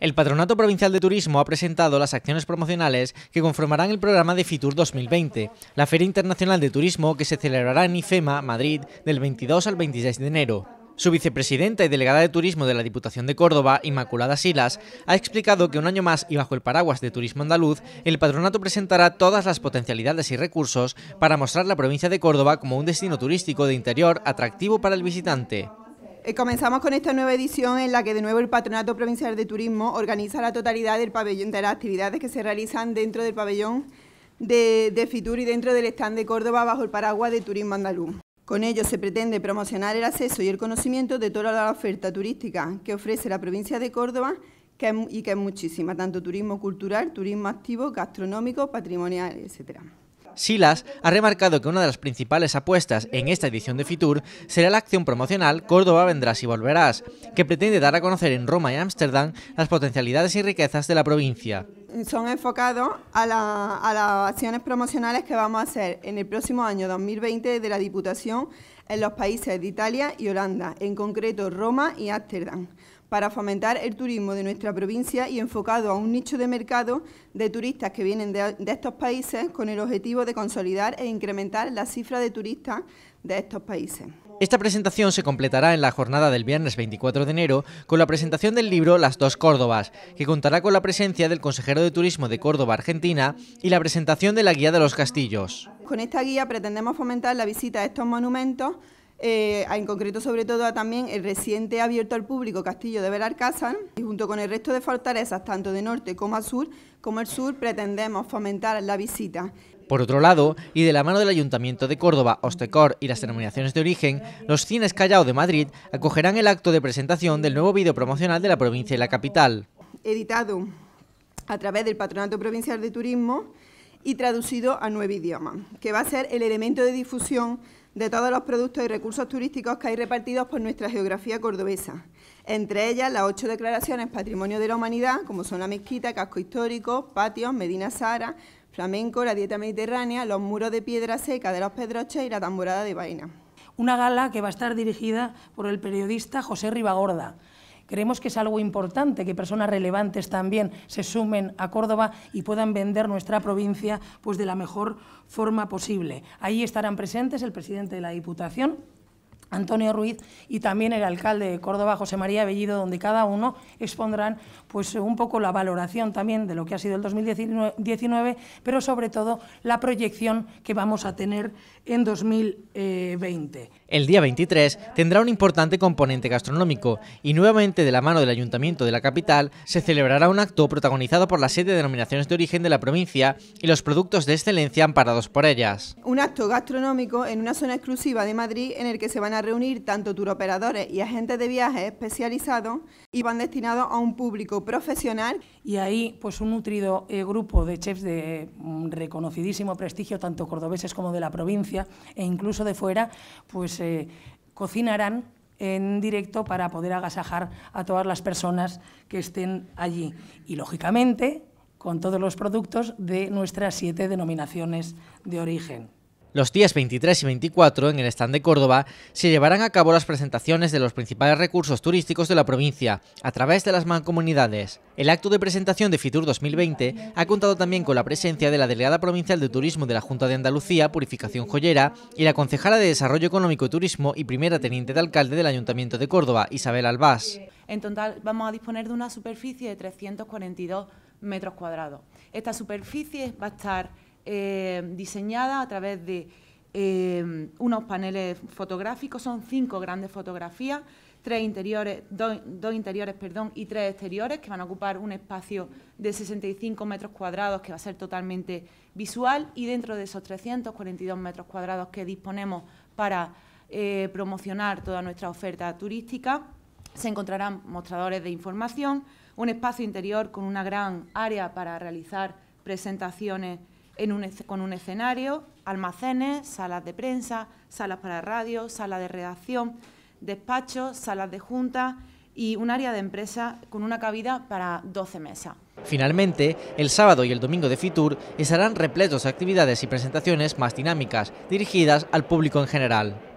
El Patronato Provincial de Turismo ha presentado las acciones promocionales que conformarán el programa de FITUR 2020, la Feria Internacional de Turismo que se celebrará en IFEMA, Madrid, del 22 al 26 de enero. Su vicepresidenta y delegada de Turismo de la Diputación de Córdoba, Inmaculada Silas, ha explicado que un año más y bajo el paraguas de Turismo Andaluz, el patronato presentará todas las potencialidades y recursos para mostrar la provincia de Córdoba como un destino turístico de interior atractivo para el visitante. Eh, comenzamos con esta nueva edición en la que de nuevo el Patronato Provincial de Turismo organiza la totalidad del pabellón de las actividades que se realizan dentro del pabellón de, Fitur y dentro del stand de Córdoba bajo el paraguas de Turismo Andaluz. Con ello se pretende promocionar el acceso y el conocimiento de toda la oferta turística que ofrece la provincia de Córdoba y que es muchísima, tanto turismo cultural, turismo activo, gastronómico, patrimonial, etcétera. Silas ha remarcado que una de las principales apuestas en esta edición de Fitur será la acción promocional Córdoba vendrás y volverás, que pretende dar a conocer en Roma y Ámsterdam las potencialidades y riquezas de la provincia. Son enfocados a, las acciones promocionales que vamos a hacer en el próximo año 2020 de la Diputación en los países de Italia y Holanda, en concreto Roma y Ámsterdam para fomentar el turismo de nuestra provincia y enfocado a un nicho de mercado de turistas que vienen de, estos países con el objetivo de consolidar e incrementar la cifra de turistas de estos países. Esta presentación se completará en la jornada del viernes 24 de enero con la presentación del libro Las dos Córdobas, que contará con la presencia del consejero de Turismo de Córdoba, Argentina, y la presentación de la Guía de los Castillos. Con esta guía pretendemos fomentar la visita a estos monumentos eh, en concreto sobre todo también el reciente abierto al público Castillo de Belarcázar y junto con el resto de fortalezas, tanto de norte como al sur, como el sur, pretendemos fomentar la visita. Por otro lado, y de la mano del Ayuntamiento de Córdoba, Ostecor y las denominaciones de origen, los cines Callao de Madrid acogerán el acto de presentación del nuevo vídeo promocional de la provincia y la capital. Editado a través del Patronato Provincial de Turismo y traducido a nueve idiomas, que va a ser el elemento de difusión de todos los productos y recursos turísticos que hay repartidos por nuestra geografía cordobesa. Entre ellas, las ocho declaraciones Patrimonio de la Humanidad, como son la mezquita, casco histórico, patios, Medina sara, flamenco, la dieta mediterránea, los muros de piedra seca de los Pedroches y la tamborada de vaina. Una gala que va a estar dirigida por el periodista José Ribagorda, Creemos que es algo importante que personas relevantes también se sumen a Córdoba y puedan vender nuestra provincia pues, de la mejor forma posible. Ahí estarán presentes el presidente de la Diputación, Antonio Ruiz y también el alcalde de Córdoba, José María Bellido, donde cada uno expondrán pues, un poco la valoración también de lo que ha sido el 2019, pero sobre todo la proyección que vamos a tener en 2020. El día 23 tendrá un importante componente gastronómico y nuevamente de la mano del Ayuntamiento de la capital se celebrará un acto protagonizado por las siete denominaciones de origen de la provincia y los productos de excelencia amparados por ellas. Un acto gastronómico en una zona exclusiva de Madrid en el que se van a reunir tanto turoperadores y agentes de viaje especializados y van destinados a un público profesional. Y ahí, pues un nutrido eh, grupo de chefs de mm, reconocidísimo prestigio, tanto cordobeses como de la provincia e incluso de fuera, pues eh, cocinarán en directo para poder agasajar a todas las personas que estén allí. Y lógicamente, con todos los productos de nuestras siete denominaciones de origen. Los días 23 y 24, en el stand de Córdoba, se llevarán a cabo las presentaciones de los principales recursos turísticos de la provincia, a través de las mancomunidades. El acto de presentación de FITUR 2020 ha contado también con la presencia de la delegada provincial de turismo de la Junta de Andalucía, Purificación Joyera, y la concejala de Desarrollo Económico y Turismo y primera teniente de alcalde del Ayuntamiento de Córdoba, Isabel Albás. En total vamos a disponer de una superficie de 342 metros cuadrados. Esta superficie va a estar eh, diseñada a través de eh, unos paneles fotográficos, son cinco grandes fotografías, tres dos, interiores perdón, y tres exteriores, que van a ocupar un espacio de 65 metros cuadrados que va a ser totalmente visual y dentro de esos 342 metros cuadrados que disponemos para eh, promocionar toda nuestra oferta turística, se encontrarán mostradores de información, un espacio interior con una gran área para realizar presentaciones con un escenario, almacenes, salas de prensa, salas para radio, salas de redacción, despachos, salas de junta y un área de empresa con una cabida para 12 mesas. Finalmente, el sábado y el domingo de Fitur estarán repletos de actividades y presentaciones más dinámicas, dirigidas al público en general.